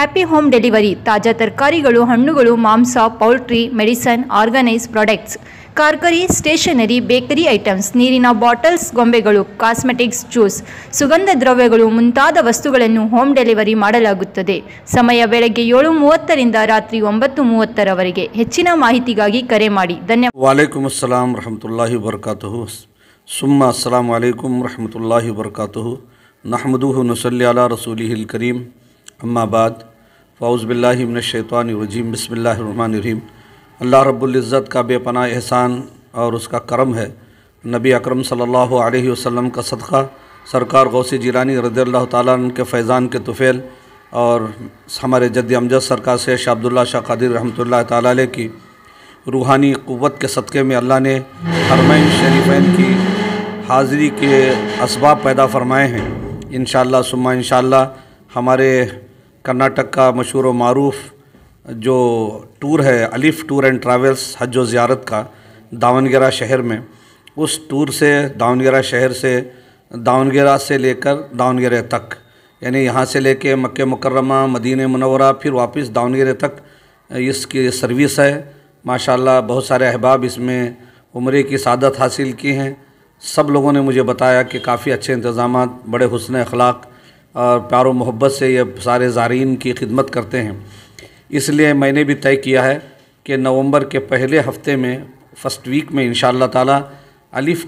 happy home delivery ತಾಜಾ ತರಕಾರಿಗಳು ಹಣ್ಣುಗಳು ಮಾಂಸ poultry medicine organic products crockery stationery bakery items ನೀರಿನ ಬಾಟಲ್ಸ್ ಗೊಂಬೆಗಳು ಕಾಸ್ಮೆಟಿಕ್ಸ್ ಜ್ಯೂಸ್ ಸುಗಂಧ ದ್ರವ್ಯಗಳು ಮುಂತಾದ ವಸ್ತುಗಳನ್ನು ಹೋಮ್ ಡೆಲಿವರಿ ಮಾಡಲಾಗುತ್ತದೆ ಸಮಯ ಬೆಳಗ್ಗೆ ಏಳು ಮೂವತ್ತರಿಂದ ರಾತ್ರಿ ಒಂಬತ್ತು ಮೂವತ್ತರವರೆಗೆ ಹೆಚ್ಚಿನ ಮಾಹಿತಿಗಾಗಿ ಕರೆ ಮಾಡಿ ಧನ್ಯವಾದ ವಾಲೇಕುಮ್ ಅಸ್ಸಲಾಂ ರಹಮತುಲ್ಲಾಹಿ ಸುಮ್ಮ ಅಸ್ಸಲಾಂ ವಲೈಕುಮ್ ರಹಮತುಲ್ಲಾಹಿ ಬರ್ಕಾತುಹು ನಹಮದುಹು ನುಸಲ್ಲಿ ರಸೂಲಿ ಹಿಲ್ ಕರೀಂ ಅಮ್ಮಾಬಾದ್ फ़ौज़बिल्लिमिनशैतवानरजीम बसमीम अल्लाह रब्ज़त का बेपना एहसान और उसका करम है नबी अकरम सल्लल्लाहु अलैहि वसल्लम का सदक़ा सरकार गौसी जीरानी रज़ी अल्लाह के फैज़ान के तुफ़ैल और हमारे जद अमजद सरकार से शाहब्दुल्ला शाह क़दिर रहमत ताल की रूहानी क़वत के सदक़े में अल्लाह ने हरमैन शरीफैन की हाज़िरी के इसबाब पैदा फ़रमाए हैं इन शुम्मा इन हमारे कर्नाटक का मशहूर व मरूफ जो टूर है अलिफ़ टूर एंड ट्रैवल्स हज व ज़्यारत का दावनगेरा शहर में उस टूर से दावनगेरा शहर से दावनगेरा से लेकर दावनगरे तक यानी यहाँ से कर मक्के मुकर्रमा मदीन मनवरा फिर वापस दावनगरे तक इसकी सर्विस है माशाल्लाह बहुत सारे अहबाब इसमें उम्र की सादत हासिल की हैं सब लोगों ने मुझे बताया कि काफ़ी अच्छे इंतज़ाम बड़े हसन अखलाक प्यार व मोहब्बत से ये सारे ज़ारीन की खिदमत करते हैं इसलिए मैंने भी तय किया है कि नवंबर के पहले हफ्ते में फ़र्स्ट वीक में इन ताला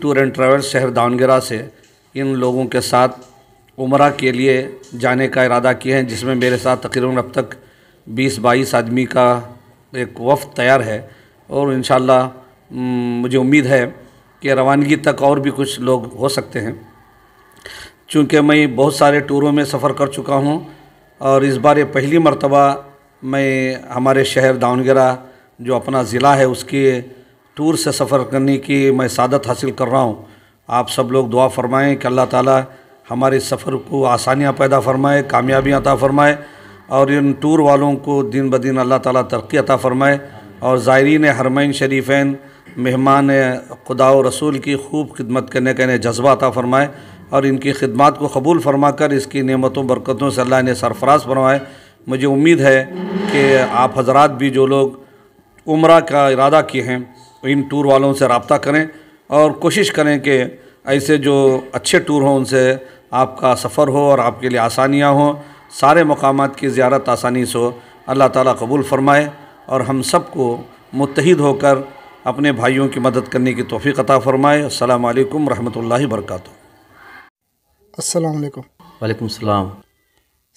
टूर एंड ट्रैवल्स शहर दानगरा से इन लोगों के साथ उम्र के लिए जाने का इरादा किया है जिसमें मेरे साथ तकरीबन अब तक 20-22 आदमी का एक वफ तैयार है और इन मुझे उम्मीद है कि रवानगी तक और भी कुछ लोग हो सकते हैं चूँकि मैं बहुत सारे टूरों में सफ़र कर चुका हूँ और इस बार ये पहली मरतबा मैं हमारे शहर दावनगरा जो अपना ज़िला है उसके टूर से सफ़र करने की मैं सादत हासिल कर रहा हूँ आप सब लोग दुआ फरमाएँ कि अल्लाह ताला हमारे सफ़र को आसानियाँ पैदा फरमाए कामयाबियाँ अता फरमाए और इन टूर वालों को दिन ब दिन अल्लाह ताला तरक्की अता फरमाए और ज़ायरीन हरमैन शरीफ़ैन मेहमान खुदा रसूल की खूब खिदमत करने का इन्हें जज्बा अता फरमाए और इनकी खिदमत को कबूल फरमा कर इसकी नियमतों बरकतों से अल्लाह ने सरफराज फरमाए मुझे उम्मीद है कि आप हजरात भी जो लोग उम्र का इरादा किए हैं इन टूर वालों से रबता करें और कोशिश करें कि ऐसे जो अच्छे टूर हों उनसे आपका सफ़र हो और आपके लिए आसानियाँ हों सारे मकाम की ज़्यारत आसानी से हो अल्लाह ताली कबूल फ़रमाए और हम सब को मुतहद होकर अपने भाइयों की मदद करने की तोफ़ी अता फ़रमाए अल्लाम वरहमल वर्का अस्सलाम वालेकुम वालेकुम सलाम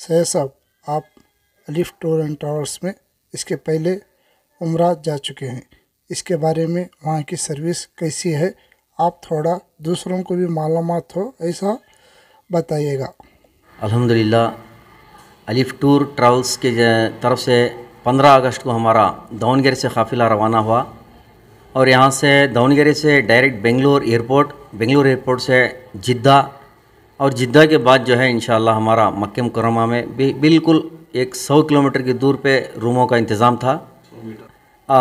सैद साहब आप अलिफ टूर एंड ट्रावर्स में इसके पहले उम्र जा चुके हैं इसके बारे में वहाँ की सर्विस कैसी है आप थोड़ा दूसरों को भी मालूम हो ऐसा बताइएगा अल्हम्दुलिल्लाह अलिफ टूर ट्रैवल्स के तरफ से पंद्रह अगस्त को हमारा धौनगिरी से काफिला रवाना हुआ और यहाँ से धौनगिरी से direct Bangalore airport Bangalore airport से जिद्दा और जिद्दा के बाद जो है इन हमारा मक् मुकरमा में भी बिल्कुल एक सौ किलोमीटर की दूर पे रूमों का इंतज़ाम था आ,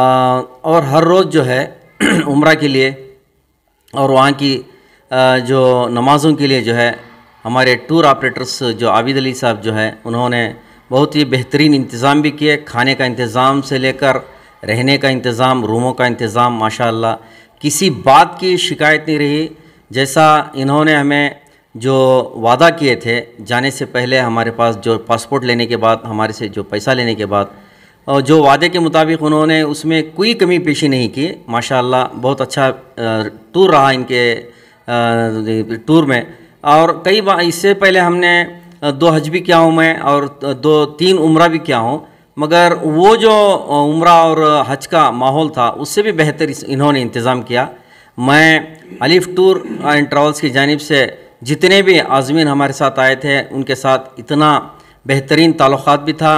और हर रोज़ जो है उम्र के लिए और वहाँ की आ, जो नमाज़ों के लिए जो है हमारे टूर ऑपरेटर्स जो आबिद अली साहब जो है उन्होंने बहुत ही बेहतरीन इंतज़ाम भी किए खाने का इंतज़ाम से लेकर रहने का इंतज़ाम रूमों का इंतज़ाम माशाल्लाह किसी बात की शिकायत नहीं रही जैसा इन्होंने हमें जो वादा किए थे जाने से पहले हमारे पास जो पासपोर्ट लेने के बाद हमारे से जो पैसा लेने के बाद और जो वादे के मुताबिक उन्होंने उसमें कोई कमी पेशी नहीं की माशाल्लाह बहुत अच्छा टूर रहा इनके टूर में और कई बार इससे पहले हमने दो हज भी किया हूँ मैं और दो तीन उम्र भी किया हूँ मगर वो जो उम्र और हज का माहौल था उससे भी बेहतर इन्होंने इंतज़ाम किया मैं अलीफ़ टूर एंड ट्रैवल्स की जानब से जितने भी आज़मीन हमारे साथ आए थे उनके साथ इतना बेहतरीन ताल्लुक भी था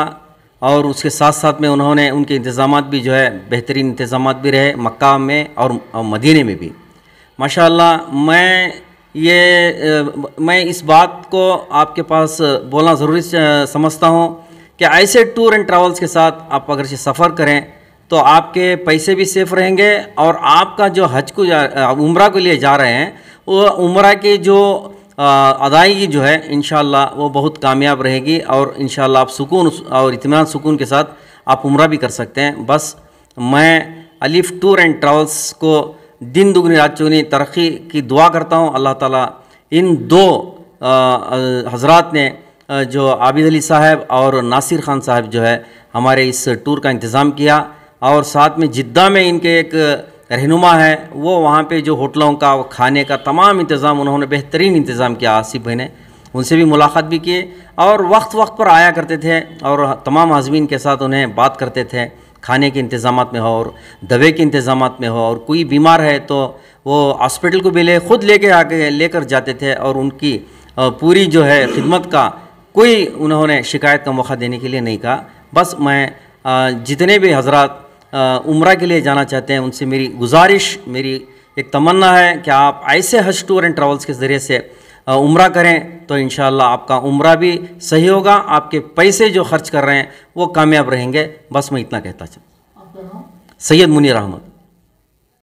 और उसके साथ साथ में उन्होंने उनके इंतज़ाम भी जो है बेहतरीन इंतज़ाम भी रहे मक्का में और मदीने में भी माशाल्लाह मैं ये मैं इस बात को आपके पास बोलना ज़रूरी समझता हूँ कि ऐसे टूर एंड ट्रैवल्स के साथ आप अगर से सफ़र करें तो आपके पैसे भी सेफ रहेंगे और आपका जो हज को जा उम्र के लिए जा रहे हैं वो उम्र के जो अदायगी जो है इन वो बहुत कामयाब रहेगी और इन आप सुकून और इतमान सुकून के साथ आप उम्र भी कर सकते हैं बस मैं अलिफ टूर एंड ट्रैवल्स को दिन दुगनी रात चुगनी तरक्की की दुआ करता हूँ अल्लाह ताला इन दो हजरत ने जो आबिद अली साहब और नासिर ख़ान साहब जो है हमारे इस टूर का इंतज़ाम किया और साथ में जिद्दा में इनके एक रहनुमा है वो वहाँ पे जो होटलों का खाने का तमाम इंतज़ाम उन्होंने बेहतरीन इंतज़ाम किया आसिफ भाई ने उनसे भी मुलाकात भी किए और वक्त वक्त पर आया करते थे और तमाम आजमीन के साथ उन्हें बात करते थे खाने के इंतज़ाम में हो और दवे के इंतज़ाम में हो और कोई बीमार है तो वो हॉस्पिटल को भी ले खुद ले कर आके लेकर जाते थे और उनकी पूरी जो है खिदमत का कोई उन्होंने शिकायत का मौका देने के लिए नहीं कहा बस मैं जितने भी हजरात उम्र के लिए जाना चाहते हैं उनसे मेरी गुजारिश मेरी एक तमन्ना है कि आप ऐसे हज टूर एंड ट्रैवल्स के ज़रिए से उम्र करें तो इन आपका उम्र भी सही होगा आपके पैसे जो खर्च कर रहे हैं वो कामयाब रहेंगे बस मैं इतना कहता चाहूँ सैयद मुनीर अहमद